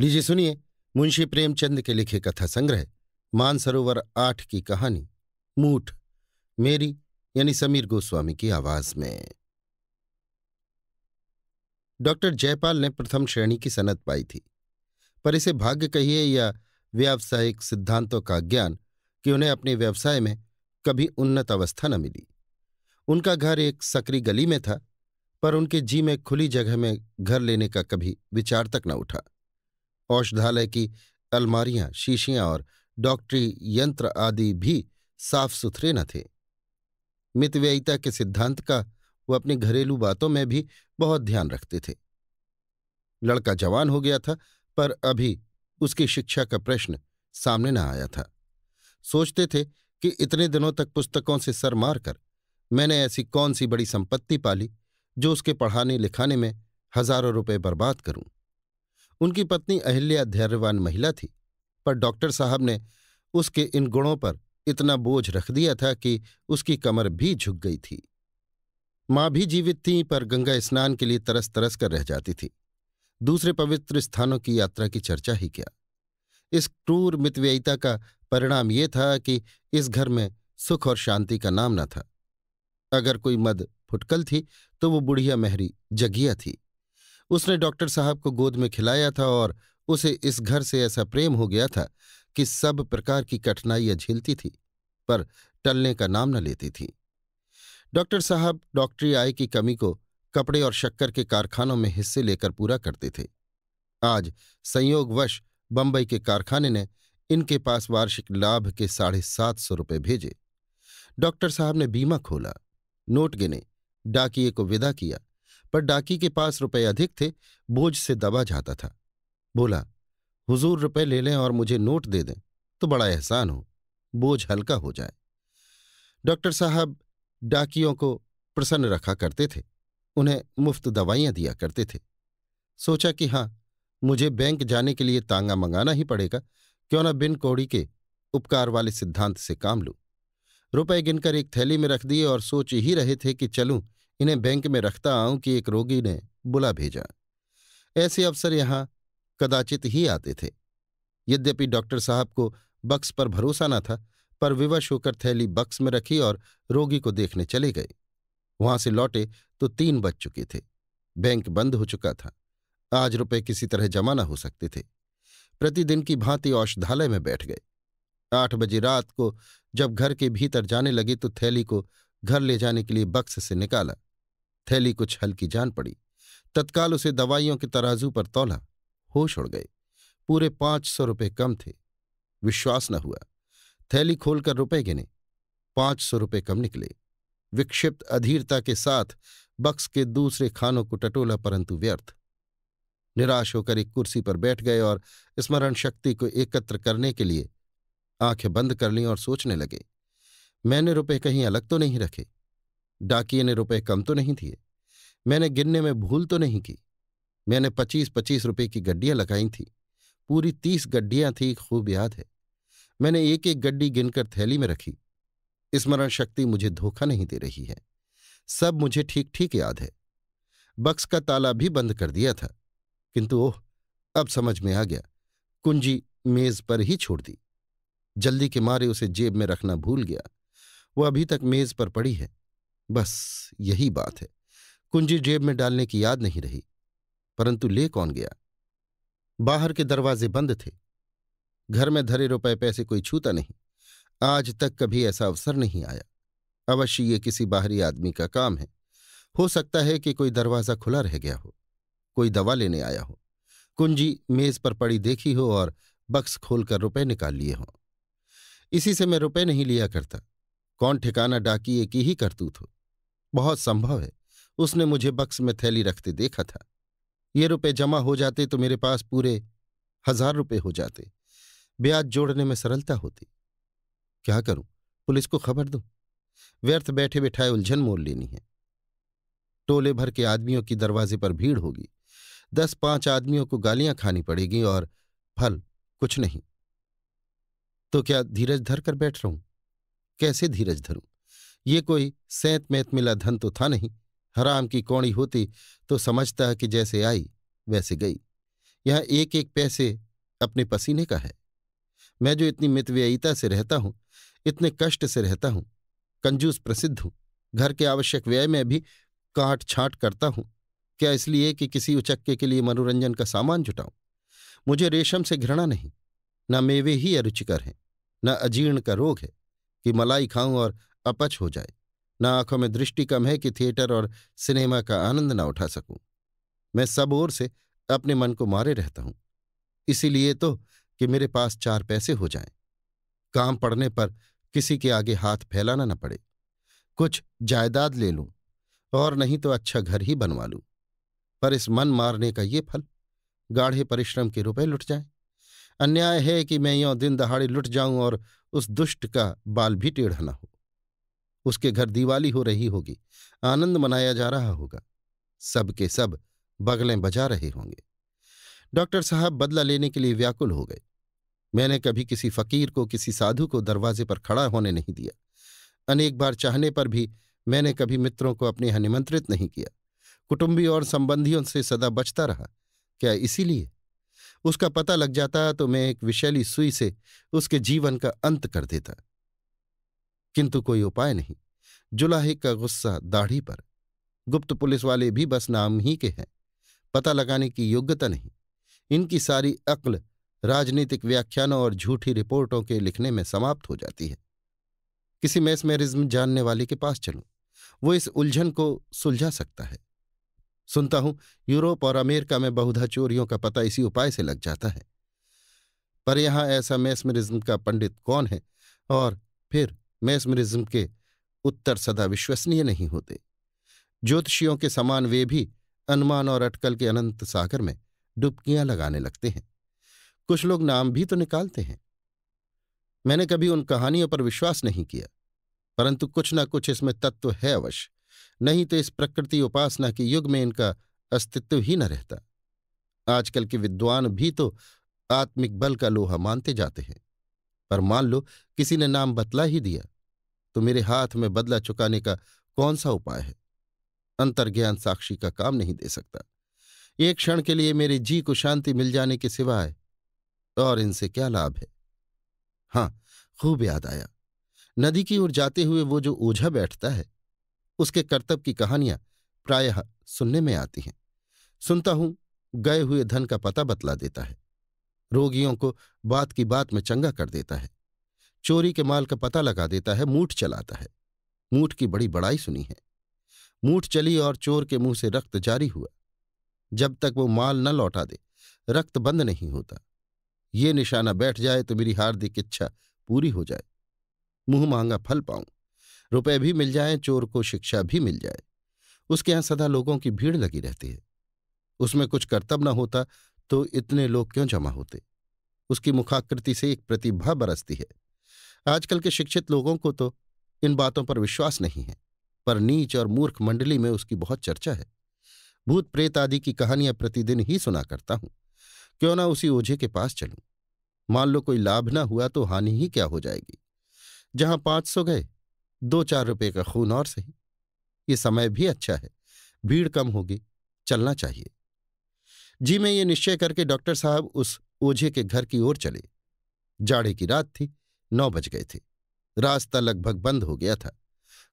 लीजिए सुनिए मुंशी प्रेमचंद के लिखे कथा संग्रह मानसरोवर आठ की कहानी मूठ मेरी यानी समीर गोस्वामी की आवाज में डॉक्टर जयपाल ने प्रथम श्रेणी की सनत पाई थी पर इसे भाग्य कहिए या व्यावसायिक सिद्धांतों का ज्ञान कि उन्हें अपने व्यवसाय में कभी उन्नत अवस्था न मिली उनका घर एक सकरी गली में था पर उनके जी में खुली जगह में घर लेने का कभी विचार तक न उठा औषधालय की अलमारियां शीशियां और डॉक्टरी यंत्र आदि भी साफ सुथरे न थे मितव्ययिता के सिद्धांत का वो अपनी घरेलू बातों में भी बहुत ध्यान रखते थे लड़का जवान हो गया था पर अभी उसकी शिक्षा का प्रश्न सामने न आया था सोचते थे कि इतने दिनों तक पुस्तकों से सर मारकर मैंने ऐसी कौन सी बड़ी संपत्ति पाली जो उसके पढ़ाने लिखाने में हजारों रुपए बर्बाद करूं उनकी पत्नी अहिल्या धैर्यवान महिला थी पर डॉक्टर साहब ने उसके इन गुणों पर इतना बोझ रख दिया था कि उसकी कमर भी झुक गई थी माँ भी जीवित थीं पर गंगा स्नान के लिए तरस तरस कर रह जाती थी दूसरे पवित्र स्थानों की यात्रा की चर्चा ही क्या इस क्रूर मितव्ययिता का परिणाम ये था कि इस घर में सुख और शांति का नाम न था अगर कोई मद फुटकल थी तो वो बुढ़िया मेहरी जगिया थी उसने डॉक्टर साहब को गोद में खिलाया था और उसे इस घर से ऐसा प्रेम हो गया था कि सब प्रकार की कठिनाइयां झेलती थी पर टलने का नाम न लेती थी डॉक्टर साहब डॉक्टरी आय की कमी को कपड़े और शक्कर के कारखानों में हिस्से लेकर पूरा करते थे आज संयोगवश बंबई के कारखाने ने इनके पास वार्षिक लाभ के साढ़े सात सौ रुपये भेजे डॉक्टर साहब ने बीमा खोला नोट गिने डाकिए को विदा किया पर डाकी के पास रुपए अधिक थे बोझ से दबा जाता था बोला हुजूर रुपए ले लें और मुझे नोट दे दें तो बड़ा एहसान हो बोझ हल्का हो जाए डॉक्टर साहब डाकियों को प्रसन्न रखा करते थे उन्हें मुफ्त दवाइयां दिया करते थे सोचा कि हाँ मुझे बैंक जाने के लिए तांगा मंगाना ही पड़ेगा क्यों ना बिन कौड़ी के उपकार वाले सिद्धांत से काम लूं रुपए गिनकर एक थैली में रख दिए और सोच ही रहे थे कि चलूं इन्हें बैंक में रखता आऊं कि एक रोगी ने बुला भेजा ऐसे अवसर यहां कदाचित ही आते थे यद्यपि डॉक्टर साहब को बक्स पर भरोसा न था पर विवश होकर थैली बक्स में रखी और रोगी को देखने चले गए वहां से लौटे तो तीन बज चुके थे बैंक बंद हो चुका था आज रुपए किसी तरह जमा न हो सकते थे प्रतिदिन की भांति औषधालय में बैठ गए आठ बजे रात को जब घर के भीतर जाने लगे तो थैली को घर ले जाने के लिए बक्स से निकाला थैली कुछ हल्की जान पड़ी तत्काल उसे दवाइयों के तराजू पर तोला होश उड़ गए पूरे पांच सौ रुपये कम थे विश्वास न हुआ थैली खोलकर रुपए गिने पांच सौ रुपये कम निकले विक्षिप्त अधीरता के साथ बक्स के दूसरे खानों को टटोला परंतु व्यर्थ निराश होकर एक कुर्सी पर बैठ गए और स्मरण शक्ति को एकत्र करने के लिए आंखें बंद कर लीं और सोचने लगे मैंने रुपए कहीं अलग तो नहीं रखे डाकिए ने रुपए कम तो नहीं दिए मैंने गिनने में भूल तो नहीं की मैंने पच्चीस पच्चीस रुपए की गड्डियां लगाई थी पूरी तीस गड्डियां थी खूब याद है मैंने एक एक गड्डी गिनकर थैली में रखी स्मरण शक्ति मुझे धोखा नहीं दे रही है सब मुझे ठीक ठीक याद है बक्स का ताला भी बंद कर दिया था किंतु ओह अब समझ में आ गया कुंजी मेज पर ही छोड़ दी जल्दी के मारे उसे जेब में रखना भूल गया वो अभी तक मेज पर पड़ी है बस यही बात है कुंजी जेब में डालने की याद नहीं रही परंतु ले कौन गया बाहर के दरवाजे बंद थे घर में धरे रुपए पैसे कोई छूता नहीं आज तक कभी ऐसा अवसर नहीं आया अवश्य ये किसी बाहरी आदमी का काम है हो सकता है कि कोई दरवाज़ा खुला रह गया हो कोई दवा लेने आया हो कुंजी मेज पर पड़ी देखी हो और बक्स खोलकर रुपए निकाल लिए हों इसी से मैं रुपए नहीं लिया करता कौन ठिकाना डाकिए की ही करतूत हो बहुत संभव है उसने मुझे बक्स में थैली रखते देखा था ये रुपए जमा हो जाते तो मेरे पास पूरे हजार रुपए हो जाते ब्याज जोड़ने में सरलता होती क्या करूं पुलिस को खबर दूं व्यर्थ बैठे बैठाए उलझन मोल लेनी है टोले भर के आदमियों की दरवाजे पर भीड़ होगी दस पांच आदमियों को गालियां खानी पड़ेगी और फल कुछ नहीं तो क्या धीरज धर कर बैठ रहा हूं कैसे धीरज धरूं ये कोई सैंत मैत मिला धन तो था नहीं हराम की कौड़ी होती तो समझता कि जैसे आई वैसे गई यह एक एक पैसे अपने पसीने का है मैं जो इतनी मितव्ययिता से रहता हूं इतने कष्ट से रहता हूं कंजूस प्रसिद्ध हूं घर के आवश्यक व्यय में भी काट छाट करता हूं क्या इसलिए कि किसी उचक्के के लिए मनोरंजन का सामान जुटाऊं मुझे रेशम से घृणा नहीं न मेवे ही अरुचिकर हैं न अजीर्ण का रोग है कि मलाई खाऊं और अपच हो जाए ना आंखों में दृष्टि कम है कि थिएटर और सिनेमा का आनंद ना उठा सकूं मैं सब ओर से अपने मन को मारे रहता हूं इसीलिए तो कि मेरे पास चार पैसे हो जाएं काम पड़ने पर किसी के आगे हाथ फैलाना न पड़े कुछ जायदाद ले लूं और नहीं तो अच्छा घर ही बनवा लूं पर इस मन मारने का ये फल गाढ़े परिश्रम के रुपए लुट जाएं अन्याय है कि मैं यों दिन दहाड़े लुट जाऊं और उस दुष्ट का बाल भी टेढ़ा ना हो उसके घर दिवाली हो रही होगी आनंद मनाया जा रहा होगा सबके सब बगलें बजा रहे होंगे डॉक्टर साहब बदला लेने के लिए व्याकुल हो गए मैंने कभी किसी फकीर को किसी साधु को दरवाजे पर खड़ा होने नहीं दिया अनेक बार चाहने पर भी मैंने कभी मित्रों को अपने यहां निमंत्रित नहीं किया कुटुंबी और संबंधियों से सदा बचता रहा क्या इसीलिए उसका पता लग जाता तो मैं एक विशैली सुई से उसके जीवन का अंत कर देता किंतु कोई उपाय नहीं जुलाहे का गुस्सा दाढ़ी पर गुप्त पुलिस वाले भी बस नाम ही के हैं पता लगाने की योग्यता नहीं इनकी सारी अक्ल राजनीतिक व्याख्यानों और झूठी रिपोर्टों के लिखने में समाप्त हो जाती है किसी मैसमेरिज्म जानने वाले के पास चलूं वो इस उलझन को सुलझा सकता है सुनता हूं यूरोप और अमेरिका में बहुधा चोरियों का पता इसी उपाय से लग जाता है पर यहां ऐसा मैसमरिज्म का पंडित कौन है और फिर मैस्मरिज्म के उत्तर सदा विश्वसनीय नहीं होते ज्योतिषियों के समान वे भी अनुमान और अटकल के अनंत सागर में डुबकियां लगाने लगते हैं कुछ लोग नाम भी तो निकालते हैं मैंने कभी उन कहानियों पर विश्वास नहीं किया परंतु कुछ न कुछ इसमें तत्व है अवश्य नहीं तो इस प्रकृति उपासना के युग में इनका अस्तित्व ही न रहता आजकल के विद्वान भी तो आत्मिक बल का लोहा मानते जाते हैं पर मान लो किसी ने नाम बतला ही दिया तो मेरे हाथ में बदला चुकाने का कौन सा उपाय है अंतर्ज्ञान साक्षी का काम नहीं दे सकता एक क्षण के लिए मेरे जी को शांति मिल जाने के सिवाय और इनसे क्या लाभ है हाँ खूब याद आया नदी की ओर जाते हुए वो जो ओझा बैठता है उसके कर्तव्य की कहानियां प्रायः सुनने में आती हैं सुनता हूं गए हुए धन का पता बतला देता है रोगियों को बात की बात में चंगा कर देता है चोरी के माल का पता लगा देता है मूठ चलाता है मूठ की बड़ी बड़ाई सुनी है मूठ चली और चोर के मुंह से रक्त जारी हुआ जब तक वो माल न लौटा दे रक्त बंद नहीं होता ये निशाना बैठ जाए तो मेरी हार्दिक इच्छा पूरी हो जाए मुंह मांगा फल पाऊं रुपए भी मिल जाए चोर को शिक्षा भी मिल जाए उसके यहां सदा लोगों की भीड़ लगी रहती है उसमें कुछ कर्तव्य न होता तो इतने लोग क्यों जमा होते उसकी मुखाकृति से एक प्रतिभा बरसती है आजकल के शिक्षित लोगों को तो इन बातों पर विश्वास नहीं है पर नीच और मूर्ख मंडली में उसकी बहुत चर्चा है भूत प्रेत आदि की कहानियां प्रतिदिन ही सुना करता हूं क्यों ना उसी ओझे के पास चलूं मान लो कोई लाभ ना हुआ तो हानि ही क्या हो जाएगी जहां पांच सौ गए दो चार रुपए का खून और सही ये समय भी अच्छा है भीड़ कम होगी चलना चाहिए जी में ये निश्चय करके डॉक्टर साहब उस ओझे के घर की ओर चले जाड़े की रात थी नौ बज गए थे रास्ता लगभग बंद हो गया था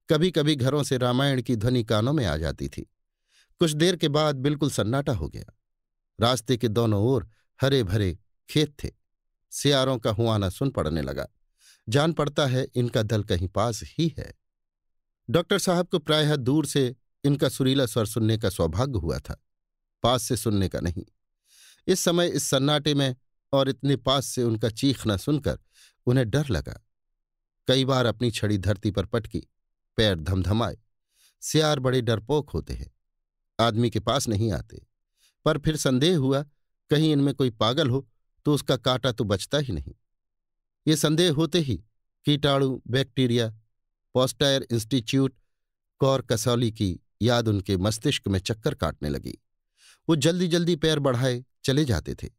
कभी कभी घरों से रामायण की ध्वनि कानों में आ जाती थी कुछ देर के बाद बिल्कुल सन्नाटा हो गया रास्ते के दोनों ओर हरे भरे खेत थे सियारों का हुआना सुन पड़ने लगा जान पड़ता है इनका दल कहीं पास ही है डॉक्टर साहब को प्रायः दूर से इनका सुरीला स्वर सुनने का सौभाग्य हुआ था पास से सुनने का नहीं इस समय इस सन्नाटे में और इतने पास से उनका चीखना सुनकर उन्हें डर लगा कई बार अपनी छड़ी धरती पर पटकी पैर धमधमाए सियार बड़े डरपोक होते हैं आदमी के पास नहीं आते पर फिर संदेह हुआ कहीं इनमें कोई पागल हो तो उसका काटा तो बचता ही नहीं ये संदेह होते ही कीटाणु बैक्टीरिया पॉस्टायर इंस्टीट्यूट कौर कसौली की याद उनके मस्तिष्क में चक्कर काटने लगी वो जल्दी जल्दी पैर बढ़ाए चले जाते थे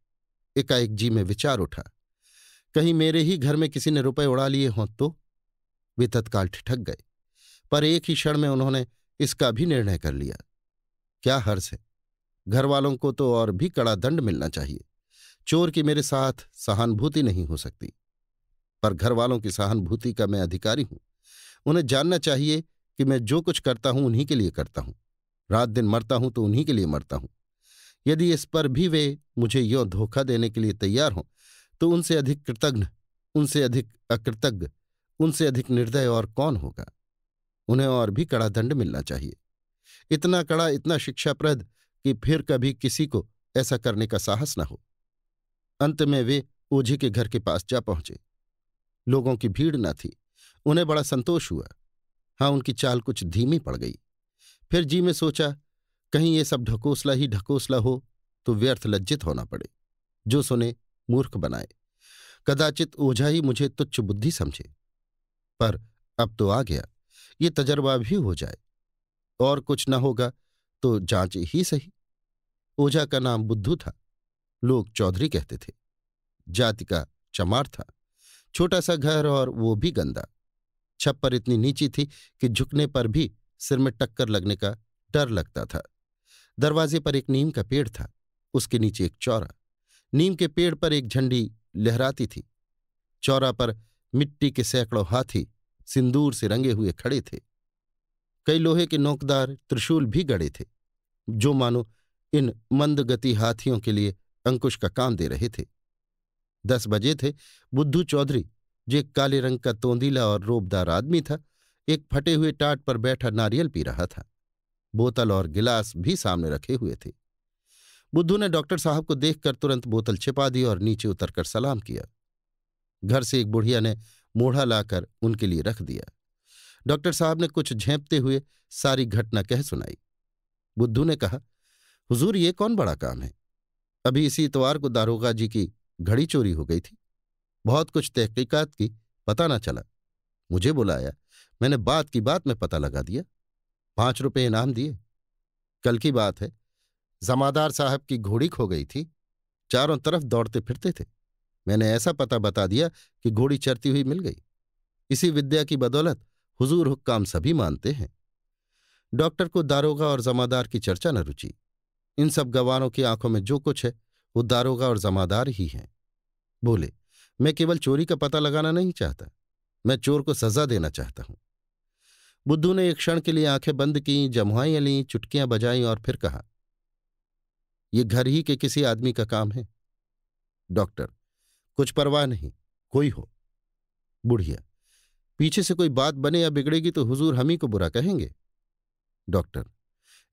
एकाएक जी में विचार उठा कहीं मेरे ही घर में किसी ने रुपए उड़ा लिए हों तो वे तत्काल ठिठक गए पर एक ही क्षण में उन्होंने इसका भी निर्णय कर लिया क्या हर्ष है घर वालों को तो और भी कड़ा दंड मिलना चाहिए चोर की मेरे साथ सहानुभूति नहीं हो सकती पर घर वालों की सहानुभूति का मैं अधिकारी हूं उन्हें जानना चाहिए कि मैं जो कुछ करता हूं उन्हीं के लिए करता हूं रात दिन मरता हूं तो उन्हीं के लिए मरता हूं यदि इस पर भी वे मुझे यो धोखा देने के लिए तैयार हों तो उनसे अधिक कृतघ्न उनसे अधिक अकृतज्ञ उनसे अधिक निर्दय और कौन होगा उन्हें और भी कड़ा दंड मिलना चाहिए इतना कड़ा इतना शिक्षाप्रद कि फिर कभी किसी को ऐसा करने का साहस न हो अंत में वे ओझे के घर के पास जा पहुंचे लोगों की भीड़ न थी उन्हें बड़ा संतोष हुआ हाँ उनकी चाल कुछ धीमी पड़ गई फिर जी में सोचा कहीं ये सब ढकोसला ही ढकोसला हो तो व्यर्थ लज्जित होना पड़े जो सुने मूर्ख बनाए कदाचित ओझा ही मुझे तुच्छ बुद्धि समझे पर अब तो आ गया ये तजर्बा भी हो जाए और कुछ न होगा तो जांच ही सही ओझा का नाम बुद्धू था लोग चौधरी कहते थे जाति का चमार था छोटा सा घर और वो भी गंदा छप्पर इतनी नीची थी कि झुकने पर भी सिर में टक्कर लगने का डर लगता था दरवाजे पर एक नीम का पेड़ था उसके नीचे एक चौरा नीम के पेड़ पर एक झंडी लहराती थी चौरा पर मिट्टी के सैकड़ों हाथी सिंदूर से रंगे हुए खड़े थे कई लोहे के नोकदार त्रिशूल भी गड़े थे जो मानो इन मंदगति हाथियों के लिए अंकुश का काम दे रहे थे दस बजे थे बुद्धू चौधरी जो एक काले रंग का तोंदीला और रोबदार आदमी था एक फटे हुए टाट पर बैठा नारियल पी रहा था बोतल और गिलास भी सामने रखे हुए थे बुद्धू ने डॉक्टर साहब को देखकर तुरंत बोतल छिपा दी और नीचे उतरकर सलाम किया घर से एक बुढ़िया ने मोढ़ा लाकर उनके लिए रख दिया डॉक्टर साहब ने कुछ झेंपते हुए सारी घटना कह सुनाई बुद्धू ने कहा हुजूर ये कौन बड़ा काम है अभी इसी इतवार को दारोगा जी की घड़ी चोरी हो गई थी बहुत कुछ तहकीकात की पता ना चला मुझे बुलाया मैंने बात की बात में पता लगा दिया पांच रुपए इनाम दिए कल की बात है जमादार साहब की घोड़ी खो गई थी चारों तरफ दौड़ते फिरते थे मैंने ऐसा पता बता दिया कि घोड़ी चरती हुई मिल गई इसी विद्या की बदौलत हुजूर हुक्काम सभी मानते हैं डॉक्टर को दारोगा और जमादार की चर्चा न रुची इन सब गवारों की आंखों में जो कुछ है वो दारोगा और जमादार ही हैं बोले मैं केवल चोरी का पता लगाना नहीं चाहता मैं चोर को सजा देना चाहता हूं बुद्धू ने एक क्षण के लिए आंखें बंद की जमुआइयां लीं चुटकियां बजाई और फिर कहा यह घर ही के किसी आदमी का काम है डॉक्टर कुछ परवाह नहीं कोई हो बुढ़िया पीछे से कोई बात बने या बिगड़ेगी तो हुजूर हम ही को बुरा कहेंगे डॉक्टर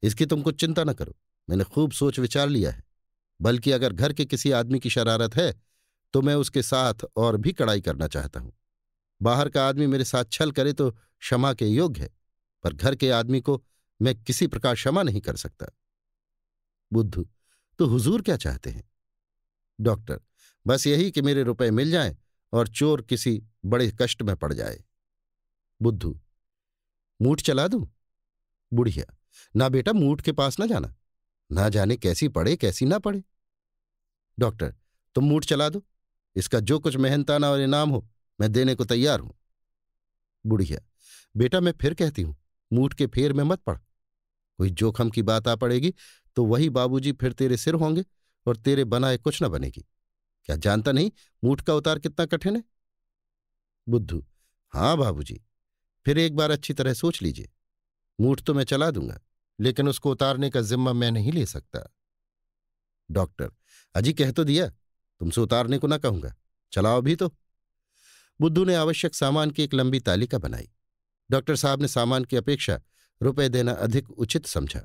इसकी तुम कुछ चिंता न करो मैंने खूब सोच विचार लिया है बल्कि अगर घर के किसी आदमी की शरारत है तो मैं उसके साथ और भी कड़ाई करना चाहता हूं बाहर का आदमी मेरे साथ छल करे तो क्षमा के योग्य है पर घर के आदमी को मैं किसी प्रकार क्षमा नहीं कर सकता बुद्धू तो हुजूर क्या चाहते हैं डॉक्टर बस यही कि मेरे रुपए मिल जाएं और चोर किसी बड़े कष्ट में पड़ जाए बुद्धू मूठ चला दूं बुढ़िया ना बेटा मूठ के पास ना जाना ना जाने कैसी पड़े कैसी ना पड़े डॉक्टर तुम मूठ चला दो इसका जो कुछ मेहनताना और इनाम हो मैं देने को तैयार हूं बुढ़िया बेटा मैं फिर कहती हूं मूठ के फेर में मत पड़ कोई जोखम की बात आ पड़ेगी तो वही बाबूजी फिर तेरे सिर होंगे और तेरे बनाए कुछ न बनेगी क्या जानता नहीं मूठ का उतार कितना कठिन है बुद्धू हां बाबूजी फिर एक बार अच्छी तरह सोच लीजिए मूठ तो मैं चला दूंगा लेकिन उसको उतारने का जिम्मा मैं नहीं ले सकता डॉक्टर अजी कह तो दिया तुमसे उतारने को ना कहूंगा चलाओ भी तो बुद्धू ने आवश्यक सामान की एक लंबी तालिका बनाई डॉक्टर साहब ने सामान की अपेक्षा रुपए देना अधिक उचित समझा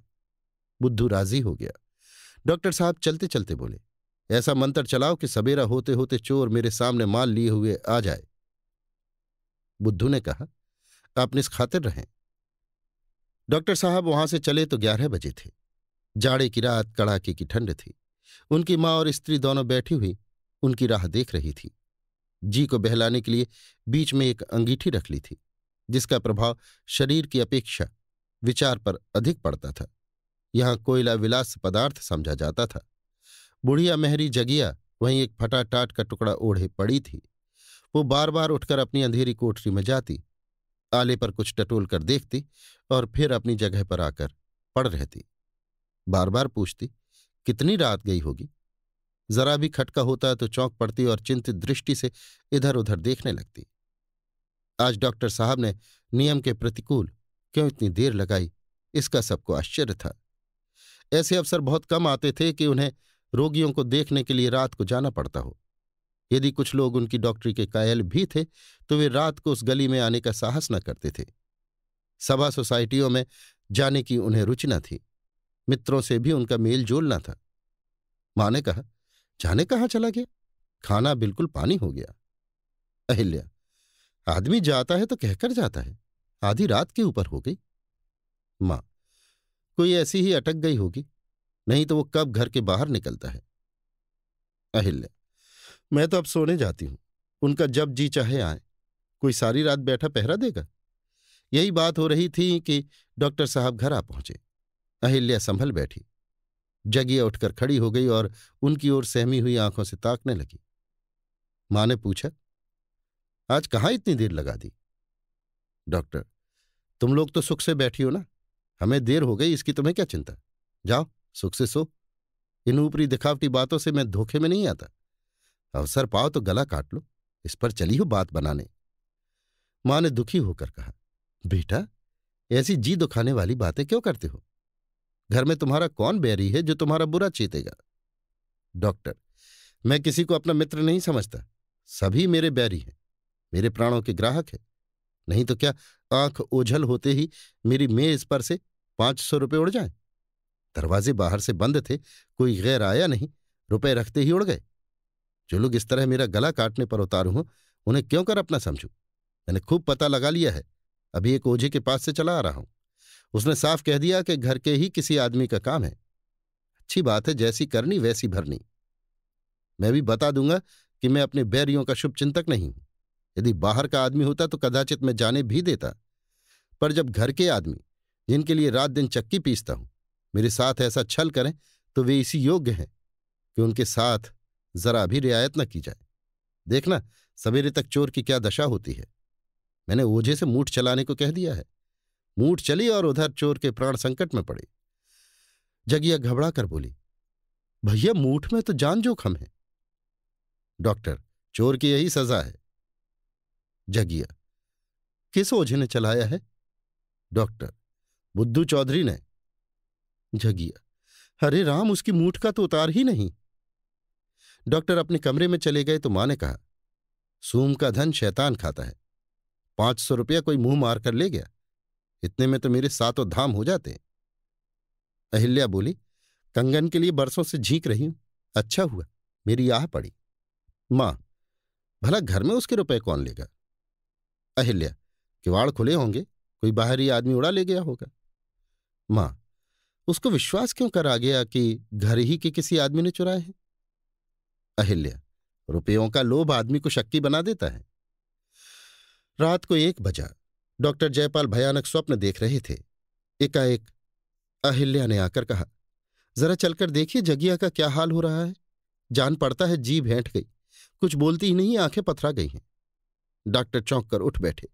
बुद्धू राजी हो गया डॉक्टर साहब चलते चलते बोले ऐसा मंत्र चलाओ कि सवेरा होते होते चोर मेरे सामने माल लिए हुए आ जाए बुद्धू ने कहा आप निस खातिर रहें डॉक्टर साहब वहां से चले तो ग्यारह बजे थे जाड़े की रात कड़ाके की ठंड थी उनकी मां और स्त्री दोनों बैठी हुई उनकी राह देख रही थी जी को बहलाने के लिए बीच में एक अंगीठी रख ली थी जिसका प्रभाव शरीर की अपेक्षा विचार पर अधिक पड़ता था यहां कोयला विलास पदार्थ समझा जाता था बुढ़िया मेहरी जगिया वहीं एक फटा टाट का टुकड़ा ओढ़े पड़ी थी वो बार बार उठकर अपनी अंधेरी कोठरी में जाती आले पर कुछ टटोल कर देखती और फिर अपनी जगह पर आकर पड़ रहती बार बार पूछती कितनी रात गई होगी जरा भी खटका होता तो चौंक पड़ती और चिंतित दृष्टि से इधर उधर देखने लगती आज डॉक्टर साहब ने नियम के प्रतिकूल क्यों इतनी देर लगाई इसका सबको आश्चर्य था ऐसे अवसर बहुत कम आते थे कि उन्हें रोगियों को देखने के लिए रात को जाना पड़ता हो यदि कुछ लोग उनकी डॉक्टरी के कायल भी थे तो वे रात को उस गली में आने का साहस न करते थे सभा सोसाइटियों में जाने की उन्हें रुचि न थी मित्रों से भी उनका मेल जोल न था माँ ने कहा जाने कहाँ चला गया खाना बिल्कुल पानी हो गया अहिल्या आदमी जाता है तो कहकर जाता है आधी रात के ऊपर हो गई मां कोई ऐसी ही अटक गई होगी नहीं तो वो कब घर के बाहर निकलता है अहिल्या मैं तो अब सोने जाती हूं उनका जब जी चाहे आए कोई सारी रात बैठा पहरा देगा यही बात हो रही थी कि डॉक्टर साहब घर आ पहुंचे अहिल्या संभल बैठी जगिया उठकर खड़ी हो गई और उनकी ओर सहमी हुई आंखों से ताकने लगी मां ने पूछा आज कहाँ इतनी देर लगा दी डॉक्टर तुम लोग तो सुख से बैठी हो ना हमें देर हो गई इसकी तुम्हें क्या चिंता जाओ सुख से सो इन ऊपरी दिखावटी बातों से मैं धोखे में नहीं आता अवसर पाओ तो गला काट लो इस पर चली हो बात बनाने मां ने दुखी होकर कहा बेटा ऐसी जी दुखाने वाली बातें क्यों करते हो घर में तुम्हारा कौन बैरी है जो तुम्हारा बुरा चेतेगा डॉक्टर मैं किसी को अपना मित्र नहीं समझता सभी मेरे बैरी हैं मेरे प्राणों के ग्राहक है नहीं तो क्या आंख ओझल होते ही मेरी मेज पर से पांच सौ रुपये उड़ जाए दरवाजे बाहर से बंद थे कोई गैर आया नहीं रुपए रखते ही उड़ गए जो लोग इस तरह मेरा गला काटने पर उतारू हूं उन्हें क्यों कर अपना समझू मैंने खूब पता लगा लिया है अभी एक ओझे के पास से चला आ रहा हूं उसने साफ कह दिया कि घर के ही किसी आदमी का काम है अच्छी बात है जैसी करनी वैसी भरनी मैं भी बता दूंगा कि मैं अपने बैरियों का शुभ चिंतक नहीं हूं यदि बाहर का आदमी होता तो कदाचित मैं जाने भी देता पर जब घर के आदमी जिनके लिए रात दिन चक्की पीसता हूं मेरे साथ ऐसा छल करें तो वे इसी योग्य हैं कि उनके साथ जरा भी रियायत न की जाए देखना सवेरे तक चोर की क्या दशा होती है मैंने ओझे से मूठ चलाने को कह दिया है मूठ चली और उधर चोर के प्राण संकट में पड़े जगिया घबरा कर बोली भैया मूठ में तो जान जोखम है डॉक्टर चोर की यही सजा है जगिया किस ओझे ने चलाया है डॉक्टर बुद्धू चौधरी ने जगिया अरे राम उसकी मूठ का तो उतार ही नहीं डॉक्टर अपने कमरे में चले गए तो मां ने कहा सूम का धन शैतान खाता है पांच सौ रुपया कोई मुंह मार कर ले गया इतने में तो मेरे सातों धाम हो जाते अहिल्या बोली कंगन के लिए बरसों से झींक रही हूं अच्छा हुआ मेरी आह पड़ी मां भला घर में उसके रुपए कौन लेगा अहिल्या किवाड़ खुले होंगे कोई बाहरी आदमी उड़ा ले गया होगा मां उसको विश्वास क्यों कर आ गया कि घर ही के किसी आदमी ने चुराए हैं अहिल्या रुपयों का लोभ आदमी को शक्की बना देता है रात को एक बजा डॉक्टर जयपाल भयानक स्वप्न देख रहे थे एकाएक अहिल्या ने आकर कहा जरा चलकर देखिए जगिया का क्या हाल हो रहा है जान पड़ता है जी भेंट गई कुछ बोलती ही नहीं आंखें पथरा गई हैं डॉक्टर चौंक कर उठ बैठे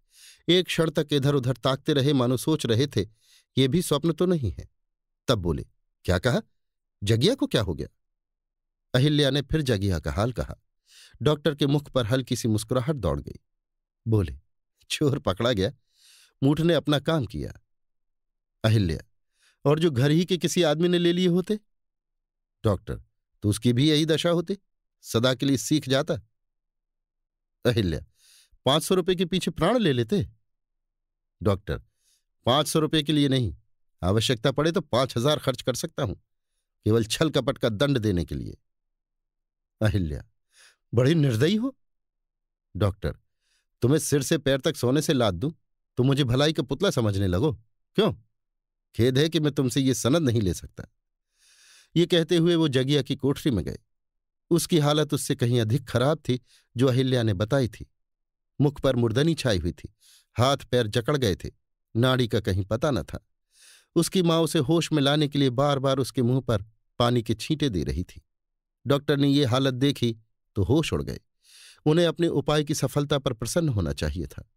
एक क्षण तक इधर उधर ताकते रहे मानो सोच रहे थे ये भी स्वप्न तो नहीं है तब बोले क्या कहा जगिया को क्या हो गया अहिल्या ने फिर जगिया का हाल कहा डॉक्टर के मुख पर हल्की सी मुस्कुराहट दौड़ गई बोले चोर पकड़ा गया मूठ ने अपना काम किया अहिल्या और जो घर ही के किसी आदमी ने ले लिए होते डॉक्टर तो उसकी भी यही दशा होती सदा के लिए सीख जाता अहिल्या पांच सौ रुपये के पीछे प्राण ले लेते डॉक्टर पांच सौ रुपये के लिए नहीं आवश्यकता पड़े तो पांच हजार खर्च कर सकता हूं केवल छल कपट का दंड देने के लिए अहिल्या बड़ी निर्दयी हो डॉक्टर तुम्हें सिर से पैर तक सोने से लाद दूं तो मुझे भलाई का पुतला समझने लगो क्यों खेद है कि मैं तुमसे ये सनद नहीं ले सकता ये कहते हुए वो जगिया की कोठरी में गए उसकी हालत उससे कहीं अधिक खराब थी जो अहिल्या ने बताई थी मुख पर मुर्दनी छाई हुई थी हाथ पैर जकड़ गए थे नाड़ी का कहीं पता न था उसकी माँ उसे होश में लाने के लिए बार बार उसके मुंह पर पानी के छींटे दे रही थी डॉक्टर ने ये हालत देखी तो होश उड़ गए उन्हें अपने उपाय की सफलता पर प्रसन्न होना चाहिए था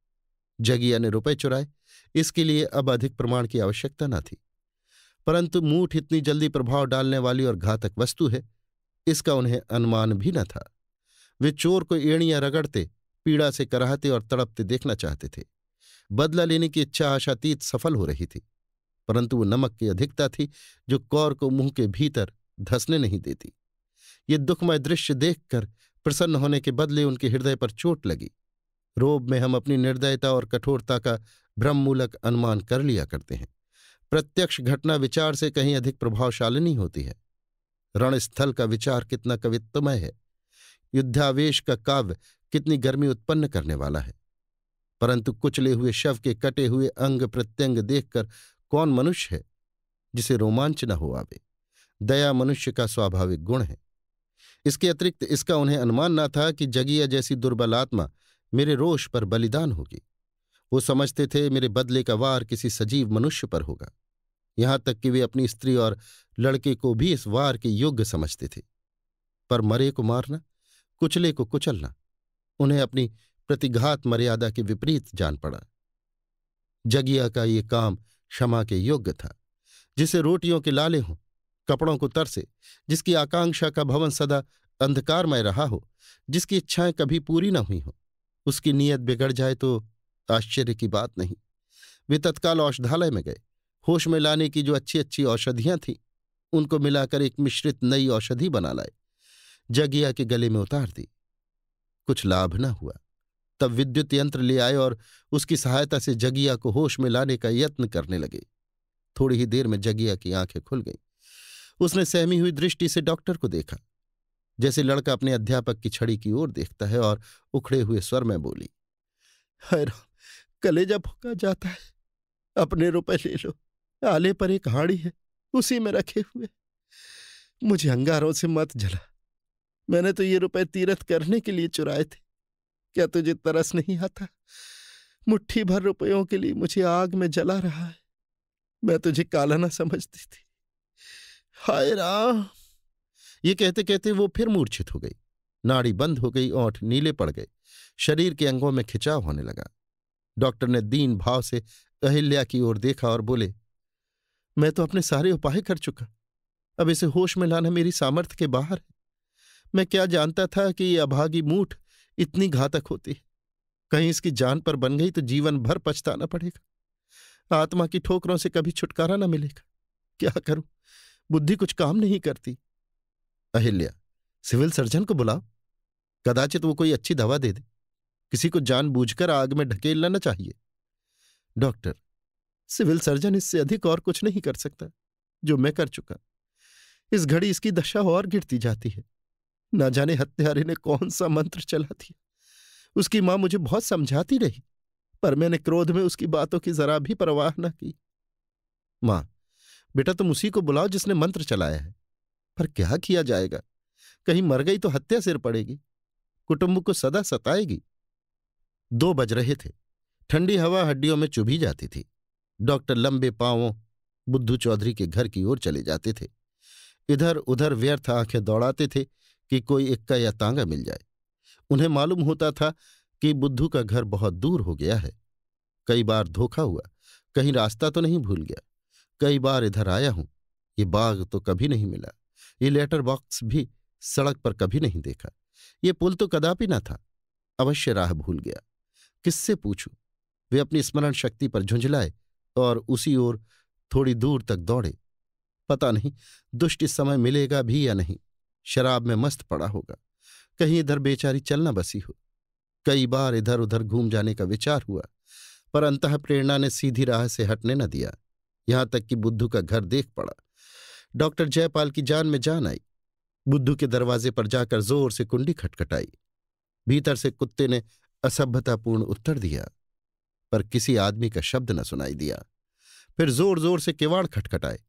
जगिया ने रुपए चुराए इसके लिए अब अधिक प्रमाण की आवश्यकता न थी परंतु मूठ इतनी जल्दी प्रभाव डालने वाली और घातक वस्तु है इसका उन्हें अनुमान भी न था वे चोर को एड़ियां रगड़ते पीड़ा से कराहते और तड़पते देखना चाहते थे बदला लेने की इच्छा आशातीत सफल हो रही थी परंतु वो नमक की अधिकता थी जो कौर को मुंह के भीतर धसने नहीं देती ये दुखमय दृश्य देखकर प्रसन्न होने के बदले उनके हृदय पर चोट लगी रोब में हम अपनी निर्दयता और कठोरता का भ्रममूलक अनुमान कर लिया करते हैं प्रत्यक्ष घटना विचार से कहीं अधिक प्रभावशालिनी होती है रणस्थल का विचार कितना कवित्वमय है युद्धावेश का काव्य कितनी गर्मी उत्पन्न करने वाला है परंतु कुचले हुए शव के कटे हुए अंग प्रत्यंग देखकर कौन मनुष्य है जिसे रोमांच न हो आवे दया मनुष्य का स्वाभाविक गुण है इसके अतिरिक्त इसका उन्हें अनुमान न था कि जगिया जैसी दुर्बल आत्मा मेरे रोष पर बलिदान होगी वो समझते थे मेरे बदले का वार किसी सजीव मनुष्य पर होगा यहां तक कि वे अपनी स्त्री और लड़के को भी इस वार के योग्य समझते थे पर मरे को मारना कुचले को कुचलना उन्हें अपनी प्रतिघात मर्यादा के विपरीत जान पड़ा जगिया का ये काम क्षमा के योग्य था जिसे रोटियों के लाले हों कपड़ों को तरसे जिसकी आकांक्षा का भवन सदा अंधकारमय रहा हो जिसकी इच्छाएं कभी पूरी न हुई हो उसकी नीयत बिगड़ जाए तो आश्चर्य की बात नहीं वे तत्काल औषधालय में गए होश में लाने की जो अच्छी अच्छी औषधियां थीं उनको मिलाकर एक मिश्रित नई औषधि बना लाए जगिया के गले में उतार दी कुछ लाभ न हुआ तब विद्युत यंत्र ले आए और उसकी सहायता से जगिया को होश में लाने का यत्न करने लगे थोड़ी ही देर में जगिया की आंखें खुल गईं उसने सहमी हुई दृष्टि से डॉक्टर को देखा जैसे लड़का अपने अध्यापक की छड़ी की ओर देखता है और उखड़े हुए स्वर में बोली हाय कलेजा फूका जाता है अपने रुपए ले लो आले पर एक हाड़ी है उसी में रखे हुए मुझे अंगारों से मत जला मैंने तो ये रुपए तीरथ करने के लिए चुराए थे क्या तुझे तरस नहीं आता मुट्ठी भर रुपयों के लिए मुझे आग में जला रहा है मैं तुझे काला ना समझती थी हाय राम ये कहते कहते वो फिर मूर्छित हो गई नाड़ी बंद हो गई ओंठ नीले पड़ गए शरीर के अंगों में खिंचाव होने लगा डॉक्टर ने दीन भाव से अहिल्या की ओर देखा और बोले मैं तो अपने सारे उपाय कर चुका अब इसे होश में लाना मेरी सामर्थ्य के बाहर है मैं क्या जानता था कि ये अभागी मूठ इतनी घातक होती है कहीं इसकी जान पर बन गई तो जीवन भर पछताना पड़ेगा आत्मा की ठोकरों से कभी छुटकारा न मिलेगा क्या करूं बुद्धि कुछ काम नहीं करती अहिल्या सिविल सर्जन को बुलाओ कदाचित वो कोई अच्छी दवा दे दे किसी को जानबूझकर आग में ढकेलना न चाहिए डॉक्टर सिविल सर्जन इससे अधिक और कुछ नहीं कर सकता जो मैं कर चुका इस घड़ी इसकी दशा और गिरती जाती है ना जाने हत्यारे ने कौन सा मंत्र चला दिया उसकी मां मुझे बहुत समझाती रही पर मैंने क्रोध में उसकी बातों की जरा भी परवाह न की मां बेटा तुम उसी को बुलाओ जिसने मंत्र चलाया है पर क्या किया जाएगा कहीं मर गई तो हत्या सिर पड़ेगी कुटुंब को सदा सताएगी दो बज रहे थे ठंडी हवा हड्डियों में चुभी जाती थी डॉक्टर लंबे पांवों बुद्धू चौधरी के घर की ओर चले जाते थे इधर उधर व्यर्थ आंखें दौड़ाते थे कि कोई इक्का या तांगा मिल जाए उन्हें मालूम होता था कि बुद्धू का घर बहुत दूर हो गया है कई बार धोखा हुआ कहीं रास्ता तो नहीं भूल गया कई बार इधर आया हूं ये बाग तो कभी नहीं मिला ये लेटर बॉक्स भी सड़क पर कभी नहीं देखा ये पुल तो कदापि ना था अवश्य राह भूल गया किससे पूछूं वे अपनी स्मरण शक्ति पर झुंझलाए और उसी ओर थोड़ी दूर तक दौड़े पता नहीं दुष्ट समय मिलेगा भी या नहीं शराब में मस्त पड़ा होगा कहीं इधर बेचारी चलना बसी हो कई बार इधर उधर घूम जाने का विचार हुआ पर अंत प्रेरणा ने सीधी राह से हटने न दिया यहां तक कि बुद्धू का घर देख पड़ा डॉक्टर जयपाल की जान में जान आई बुद्धू के दरवाजे पर जाकर जोर से कुंडी खटखटाई भीतर से कुत्ते ने असभ्यतापूर्ण उत्तर दिया पर किसी आदमी का शब्द न सुनाई दिया फिर जोर जोर से किवाड़ खटखटाए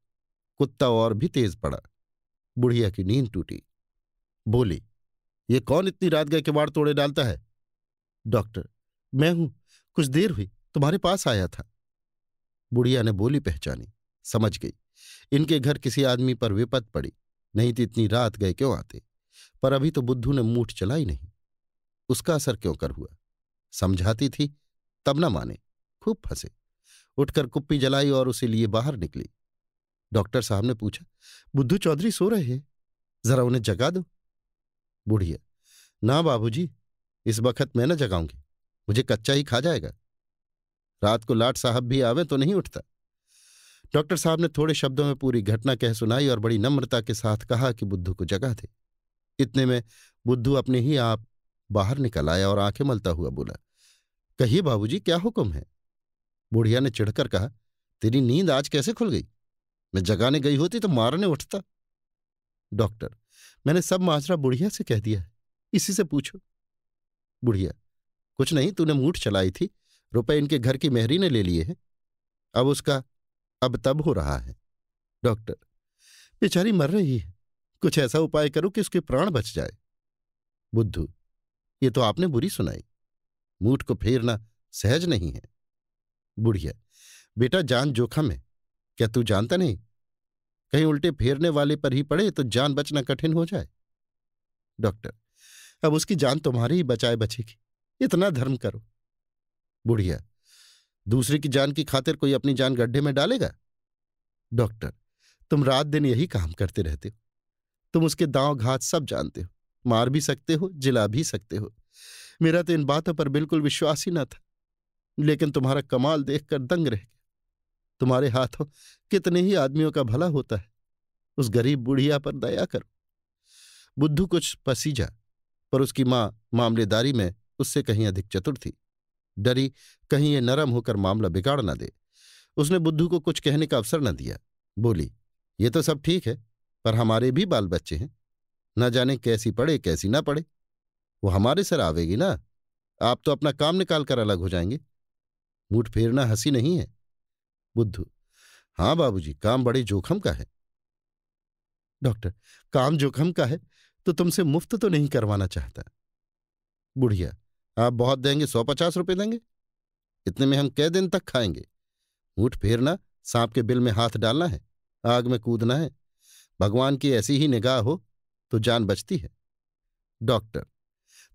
कुत्ता और भी तेज पड़ा बुढ़िया की नींद टूटी बोली ये कौन इतनी रात गए किवाड़ तोड़े डालता है डॉक्टर मैं हूं कुछ देर हुई तुम्हारे पास आया था बुढ़िया ने बोली पहचानी समझ गई इनके घर किसी आदमी पर विपत पड़ी नहीं तो इतनी रात गए क्यों आते पर अभी तो बुद्धू ने मूठ चलाई नहीं उसका असर क्यों कर हुआ समझाती थी तब ना माने खूब फंसे उठकर कुप्पी जलाई और उसे लिए बाहर निकली डॉक्टर साहब ने पूछा बुद्धू चौधरी सो रहे हैं जरा उन्हें जगा दो बुढ़िया ना बाबूजी इस वक्त मैं न जगाऊंगी मुझे कच्चा ही खा जाएगा रात को लाट साहब भी आवे तो नहीं उठता डॉक्टर साहब ने थोड़े शब्दों में पूरी घटना कह सुनाई और बड़ी नम्रता के साथ कहा कि बुद्धू को जगा दे इतने में बुद्धू अपने ही आप बाहर निकल आया और आंखें मलता हुआ बोला कहिए बाबूजी क्या हुक्म है बुढ़िया ने चिढ़कर कहा तेरी नींद आज कैसे खुल गई मैं जगाने गई होती तो मारने उठता डॉक्टर मैंने सब माजरा बुढ़िया से कह दिया है इसी से पूछो बुढ़िया कुछ नहीं तूने मूठ चलाई थी रुपए इनके घर की मेहरी ने ले लिए हैं अब उसका अब तब हो रहा है डॉक्टर बेचारी मर रही है कुछ ऐसा उपाय करो कि उसके प्राण बच जाए बुद्धू ये तो आपने बुरी सुनाई मूठ को फेरना सहज नहीं है बुढ़िया बेटा जान जोखम है क्या तू जानता नहीं कहीं उल्टे फेरने वाले पर ही पड़े तो जान बचना कठिन हो जाए डॉक्टर अब उसकी जान तुम्हारी ही बचाए बचेगी इतना धर्म करो बुढ़िया दूसरे की जान की खातिर कोई अपनी जान गड्ढे में डालेगा डॉक्टर तुम रात दिन यही काम करते रहते हो तुम उसके दांव घात सब जानते हो मार भी सकते हो जिला भी सकते हो मेरा तो इन बातों पर बिल्कुल विश्वास ही ना था लेकिन तुम्हारा कमाल देखकर दंग रह गया तुम्हारे हाथों कितने ही आदमियों का भला होता है उस गरीब बुढ़िया पर दया करो बुद्धू कुछ पसीजा पर उसकी माँ मामलेदारी में उससे कहीं अधिक चतुर थी डरी कहीं ये नरम होकर मामला बिगाड़ ना दे उसने बुद्धू को कुछ कहने का अवसर न दिया बोली ये तो सब ठीक है पर हमारे भी बाल बच्चे हैं न जाने कैसी पड़े कैसी ना पड़े वो हमारे सर आवेगी ना आप तो अपना काम निकाल कर अलग हो जाएंगे मूठ फेरना हंसी नहीं है बुद्धू हाँ बाबूजी काम बड़े जोखम का है डॉक्टर काम जोखम का है तो तुमसे मुफ्त तो नहीं करवाना चाहता बुढ़िया आप बहुत देंगे सौ पचास रुपये देंगे इतने में हम कै दिन तक खाएंगे ऊँठ फेरना सांप के बिल में हाथ डालना है आग में कूदना है भगवान की ऐसी ही निगाह हो तो जान बचती है डॉक्टर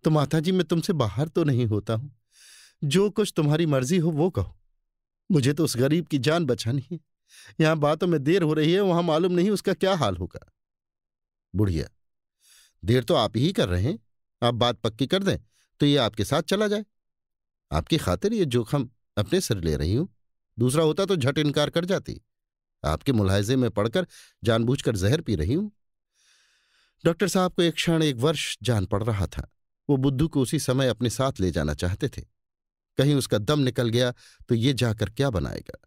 तो माता जी मैं तुमसे बाहर तो नहीं होता हूं जो कुछ तुम्हारी मर्जी हो वो कहो मुझे तो उस गरीब की जान बचानी है यहां बातों में देर हो रही है वहां मालूम नहीं उसका क्या हाल होगा बुढ़िया देर तो आप ही कर रहे हैं आप बात पक्की कर दें तो ये आपके साथ चला जाए आपकी खातिर ये जोखम अपने सिर ले रही हूं दूसरा होता तो झट इनकार कर जाती आपके मुलाहजे में पड़कर जानबूझकर जहर पी रही हूं डॉक्टर साहब को एक क्षण एक वर्ष जान पड़ रहा था वो बुद्धू को उसी समय अपने साथ ले जाना चाहते थे कहीं उसका दम निकल गया तो ये जाकर क्या बनाएगा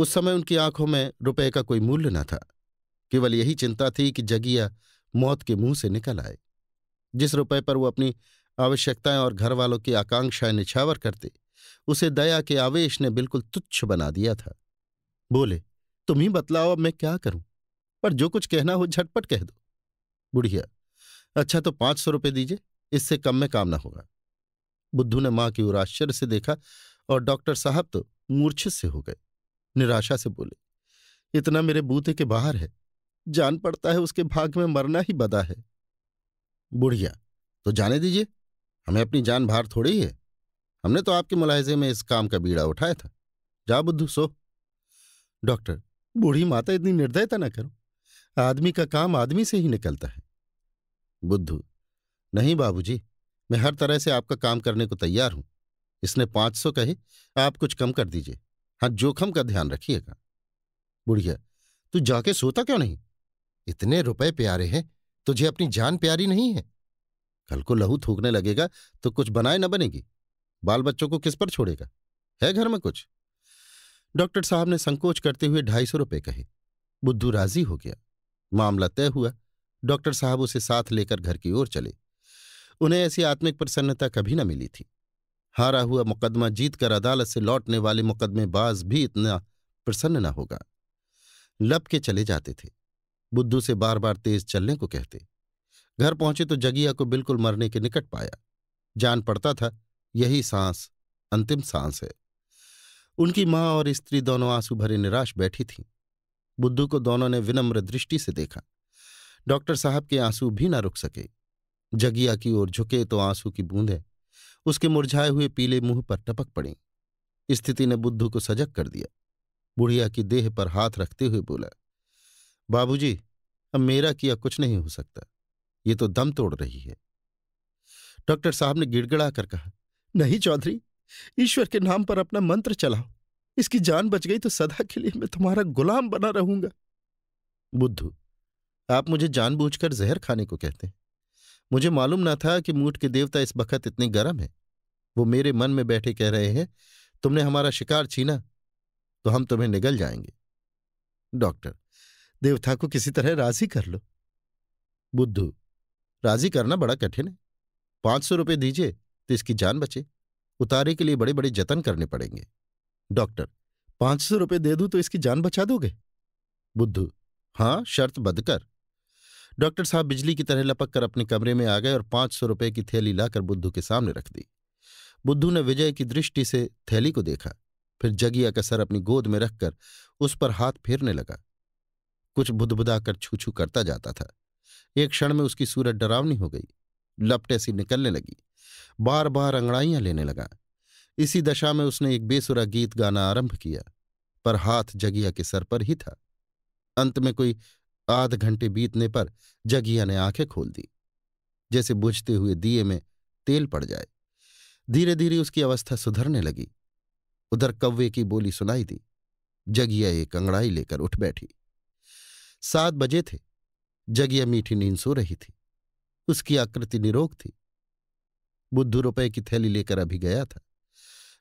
उस समय उनकी आंखों में रुपए का कोई मूल्य न था केवल यही चिंता थी कि जगिया मौत के मुंह से निकल आए जिस रुपए पर वो अपनी आवश्यकताएं और घर वालों की आकांक्षाएं निछावर करते उसे दया के आवेश ने बिल्कुल तुच्छ बना दिया था बोले तुम ही बतलाओ अब मैं क्या करूं पर जो कुछ कहना हो झटपट कह दो बुढ़िया अच्छा तो पांच सौ रुपये दीजिए इससे कम में काम ना होगा बुद्धू ने मां की ओर आश्चर्य से देखा और डॉक्टर साहब तो मूर्छित से हो गए निराशा से बोले इतना मेरे बूते के बाहर है जान पड़ता है उसके भाग में मरना ही बदा है बुढ़िया तो जाने दीजिए हमें अपनी जान भार थोड़ी है हमने तो आपके मुलाहजे में इस काम का बीड़ा उठाया था जा बुद्धू सो डॉक्टर बूढ़ी माता इतनी निर्दयता ना करो आदमी का काम आदमी से ही निकलता है बुद्धू नहीं बाबूजी मैं हर तरह से आपका काम करने को तैयार हूं इसने पांच सौ कहे आप कुछ कम कर दीजिए हाँ जोखम का ध्यान रखिएगा बुढ़िया तू जाके सोता क्यों नहीं इतने रुपए प्यारे हैं तुझे अपनी जान प्यारी नहीं है कल को लहू थूकने लगेगा तो कुछ बनाए न बनेगी बाल बच्चों को किस पर छोड़ेगा है घर में कुछ डॉक्टर साहब ने संकोच करते हुए ढाई सौ रुपये कहे बुद्धू राजी हो गया मामला तय हुआ डॉक्टर साहब उसे साथ लेकर घर की ओर चले उन्हें ऐसी आत्मिक प्रसन्नता कभी न मिली थी हारा हुआ मुकदमा जीतकर अदालत से लौटने वाले मुकदमेबाज भी इतना प्रसन्न न होगा लप के चले जाते थे बुद्धू से बार बार तेज चलने को कहते घर पहुंचे तो जगिया को बिल्कुल मरने के निकट पाया जान पड़ता था यही सांस अंतिम सांस है उनकी मां और स्त्री दोनों आंसू भरे निराश बैठी थीं बुद्धू को दोनों ने विनम्र दृष्टि से देखा डॉक्टर साहब के आंसू भी ना रुक सके जगिया की ओर झुके तो आंसू की बूंदें उसके मुरझाए हुए पीले मुंह पर टपक पड़ी स्थिति ने बुद्धू को सजग कर दिया बुढ़िया की देह पर हाथ रखते हुए बोला बाबूजी अब मेरा किया कुछ नहीं हो सकता ये तो दम तोड़ रही है डॉक्टर साहब ने गिड़गिड़ा कर कहा नहीं चौधरी ईश्वर के नाम पर अपना मंत्र चलाओ इसकी जान बच गई तो सदा के लिए मैं तुम्हारा गुलाम बना रहूंगा बुद्धू आप मुझे जानबूझकर जहर खाने को कहते हैं मुझे मालूम ना था कि मूठ के देवता इस बखत इतने गर्म है वो मेरे मन में बैठे कह रहे हैं तुमने हमारा शिकार छीना तो हम तुम्हें निगल जाएंगे डॉक्टर देवता को किसी तरह राजी कर लो बुद्धू राजी करना बड़ा कठिन है पांच सौ रुपये दीजिए तो इसकी जान बचे उतारे के लिए बड़े बड़े जतन करने पड़ेंगे डॉक्टर पांच सौ रुपये दे दूं तो इसकी जान बचा दोगे बुद्धू हाँ शर्त बदकर डॉक्टर साहब बिजली की तरह लपक कर अपने कमरे में आ गए और पांच सौ रुपये की थैली लाकर बुद्धू के सामने रख दी बुद्धू ने विजय की दृष्टि से थैली को देखा फिर जगिया का सर अपनी गोद में रखकर उस पर हाथ फेरने लगा कुछ बुदबुदा कर छू छू करता जाता था एक क्षण में उसकी सूरत डरावनी हो गई लपटे सी निकलने लगी बार बार अंगड़ाइयां लेने लगा इसी दशा में उसने एक बेसुरा गीत गाना आरंभ किया पर हाथ जगिया के सर पर ही था अंत में कोई आध घंटे बीतने पर जगिया ने आंखें खोल दी जैसे बुझते हुए दिए में तेल पड़ जाए धीरे धीरे उसकी अवस्था सुधरने लगी उधर कव्वे की बोली सुनाई दी जगिया एक अंगड़ाई लेकर उठ बैठी सात बजे थे जगिया मीठी नींद सो रही थी उसकी आकृति निरोग थी बुद्धू रुपए की थैली लेकर अभी गया था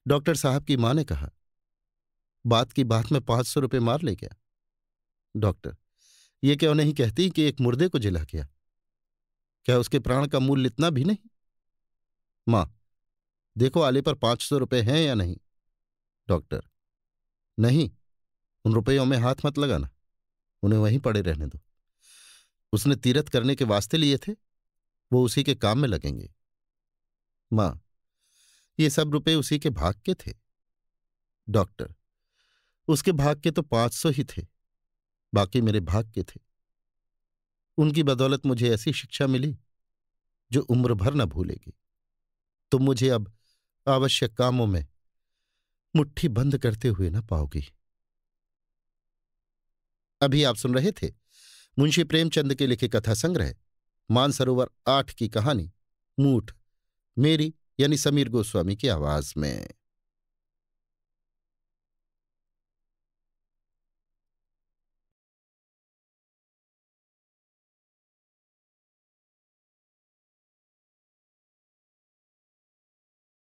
डॉक्टर साहब की मां ने कहा बात की बात में पांच सौ रुपये मार ले गया डॉक्टर ये क्यों नहीं कहती कि एक मुर्दे को जिला किया क्या उसके प्राण का मूल्य इतना भी नहीं मां देखो आले पर पांच सौ रुपये हैं या नहीं डॉक्टर नहीं उन रुपयों में हाथ मत लगाना उन्हें वहीं पड़े रहने दो उसने तीरथ करने के वास्ते लिए थे वो उसी के काम में लगेंगे मां ये सब रुपए उसी के भाग के थे डॉक्टर उसके भाग के तो पांच सौ ही थे बाकी मेरे भाग के थे उनकी बदौलत मुझे ऐसी शिक्षा मिली जो उम्र भर न भूलेगी तुम तो मुझे अब आवश्यक कामों में मुट्ठी बंद करते हुए न पाओगी अभी आप सुन रहे थे मुंशी प्रेमचंद के लिखे कथा संग्रह मानसरोवर आठ की कहानी मूठ मेरी यानी समीर गोस्वामी की आवाज में